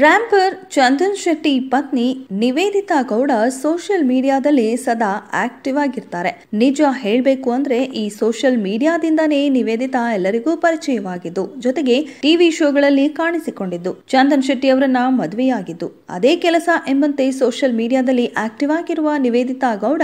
ರ್ಯಾಂಪರ್ ಚಂದನ್ ಶೆಟ್ಟಿ ಪತ್ನಿ ನಿವೇದಿತಾ ಗೌಡ ಸೋಷಿಯಲ್ ಮೀಡಿಯಾದಲ್ಲಿ ಸದಾ ಆಕ್ಟಿವ್ ಆಗಿರ್ತಾರೆ ನಿಜ ಹೇಳಬೇಕು ಅಂದ್ರೆ ಈ ಸೋಷಿಯಲ್ ಮೀಡಿಯಾದಿಂದನೇ ನಿವೇದಿತಾ ಎಲ್ಲರಿಗೂ ಪರಿಚಯವಾಗಿದ್ದು ಜೊತೆಗೆ ಟಿವಿ ಶೋಗಳಲ್ಲಿ ಕಾಣಿಸಿಕೊಂಡಿದ್ದು ಚಂದನ್ ಶೆಟ್ಟಿ ಅವರನ್ನ ಮದುವೆಯಾಗಿದ್ದು ಅದೇ ಕೆಲಸ ಎಂಬಂತೆ ಸೋಷಿಯಲ್ ಮೀಡಿಯಾದಲ್ಲಿ ಆಕ್ಟಿವ್ ಆಗಿರುವ ನಿವೇದಿತಾ ಗೌಡ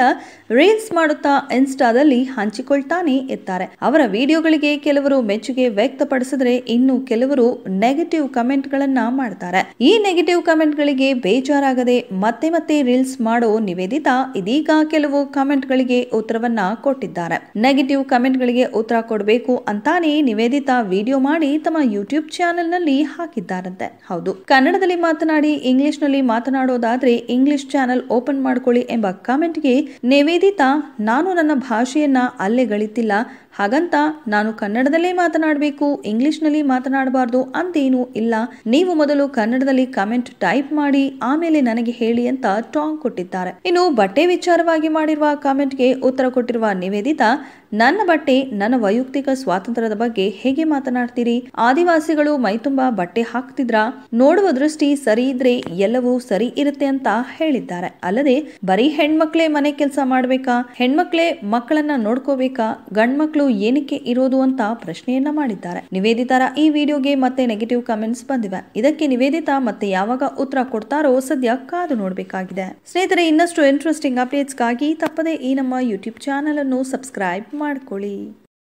ರೀಲ್ಸ್ ಮಾಡುತ್ತಾ ಇನ್ಸ್ಟಾದಲ್ಲಿ ಹಂಚಿಕೊಳ್ತಾನೆ ಇರ್ತಾರೆ ಅವರ ವಿಡಿಯೋಗಳಿಗೆ ಕೆಲವರು ಮೆಚ್ಚುಗೆ ವ್ಯಕ್ತಪಡಿಸಿದ್ರೆ ಇನ್ನು ಕೆಲವರು ನೆಗೆಟಿವ್ ಕಮೆಂಟ್ಗಳನ್ನ ಮಾಡ್ತಾರೆ ಈ ನೆಗೆಟಿವ್ ಕಮೆಂಟ್ಗಳಿಗೆ ಬೇಜಾರಾಗದೆ ಮತ್ತೆ ಮತ್ತೆ ರೀಲ್ಸ್ ಮಾಡೋ ನಿವೇದಿತಾ ಇದೀಗ ಕೆಲವು ಕಮೆಂಟ್ಗಳಿಗೆ ಉತ್ತರವನ್ನ ಕೊಟ್ಟಿದ್ದಾರೆ ನೆಗೆಟಿವ್ ಕಮೆಂಟ್ಗಳಿಗೆ ಉತ್ತರ ಕೊಡಬೇಕು ಅಂತಾನೆ ನಿವೇದಿತಾ ವಿಡಿಯೋ ಮಾಡಿ ತಮ್ಮ ಯೂಟ್ಯೂಬ್ ಚಾನೆಲ್ನಲ್ಲಿ ಹಾಕಿದ್ದಾರಂತೆ ಹೌದು ಕನ್ನಡದಲ್ಲಿ ಮಾತನಾಡಿ ಇಂಗ್ಲಿಷ್ನಲ್ಲಿ ಮಾತನಾಡೋದಾದ್ರೆ ಇಂಗ್ಲಿಷ್ ಚಾನೆಲ್ ಓಪನ್ ಮಾಡ್ಕೊಳ್ಳಿ ಎಂಬ ಕಮೆಂಟ್ಗೆ ನಿವೇದಿತಾ ನಾನು ನನ್ನ ಭಾಷೆಯನ್ನ ಅಲ್ಲೇ ಗಳಿತಿಲ್ಲ ಹಾಗಂತ ನಾನು ಕನ್ನಡದಲ್ಲೇ ಮಾತನಾಡಬೇಕು ಇಂಗ್ಲಿಷ್ನಲ್ಲಿ ಮಾತನಾಡಬಾರ್ದು ಅಂತೇನು ಇಲ್ಲ ನೀವು ಮೊದಲು ಕನ್ನಡದಲ್ಲಿ ಕಮೆಂಟ್ ಟೈಪ್ ಮಾಡಿ ಆಮೇಲೆ ನನಗೆ ಹೇಳಿ ಅಂತ ಟಾಂಗ್ ಕೊಟ್ಟಿದ್ದಾರೆ ಇನ್ನು ಬಟ್ಟೆ ವಿಚಾರವಾಗಿ ಮಾಡಿರುವ ಕಾಮೆಂಟ್ಗೆ ಉತ್ತರ ಕೊಟ್ಟಿರುವ ನಿವೇದಿತಾ ನನ್ನ ಬಟ್ಟೆ ನನ್ನ ವೈಯಕ್ತಿಕ ಸ್ವಾತಂತ್ರ್ಯದ ಬಗ್ಗೆ ಹೇಗೆ ಮಾತನಾಡ್ತೀರಿ ಆದಿವಾಸಿಗಳು ಮೈತುಂಬಾ ಬಟ್ಟೆ ಹಾಕ್ತಿದ್ರ ನೋಡುವ ದೃಷ್ಟಿ ಸರಿ ಇದ್ರೆ ಎಲ್ಲವೂ ಸರಿ ಇರುತ್ತೆ ಅಂತ ಹೇಳಿದ್ದಾರೆ ಅಲ್ಲದೆ ಬರೀ ಹೆಣ್ಮಕ್ಳೇ ಮನೆ ಕೆಲಸ ಮಾಡ್ಬೇಕಾ ಹೆಣ್ಮಕ್ಳೇ ಮಕ್ಕಳನ್ನ ನೋಡ್ಕೋಬೇಕಾ ಗಂಡ್ಮಕ್ಳು ಏನಕ್ಕೆ ಇರೋದು ಅಂತ ಪ್ರಶ್ನೆಯನ್ನ ಮಾಡಿದ್ದಾರೆ ನಿವೇದಿತಾರ ಈ ವಿಡಿಯೋಗೆ ಮತ್ತೆ ನೆಗೆಟಿವ್ ಕಮೆಂಟ್ಸ್ ಬಂದಿವೆ ಇದಕ್ಕೆ ನಿವೇದಿತಾ ಮತ್ತೆ ಯಾವಾಗ ಉತ್ತರ ಕೊಡ್ತಾರೋ ಸದ್ಯ ಕಾದು ನೋಡ್ಬೇಕಾಗಿದೆ ಸ್ನೇಹಿತರೆ ಇನ್ನಷ್ಟು ಇಂಟ್ರೆಸ್ಟಿಂಗ್ ಅಪ್ಡೇಟ್ಸ್ಗಾಗಿ ತಪ್ಪದೇ ಈ ನಮ್ಮ ಯೂಟ್ಯೂಬ್ ಚಾನಲ್ ಅನ್ನು ಸಬ್ಸ್ಕ್ರೈಬ್ ಮಾಡ್ಕೊಳ್ಳಿ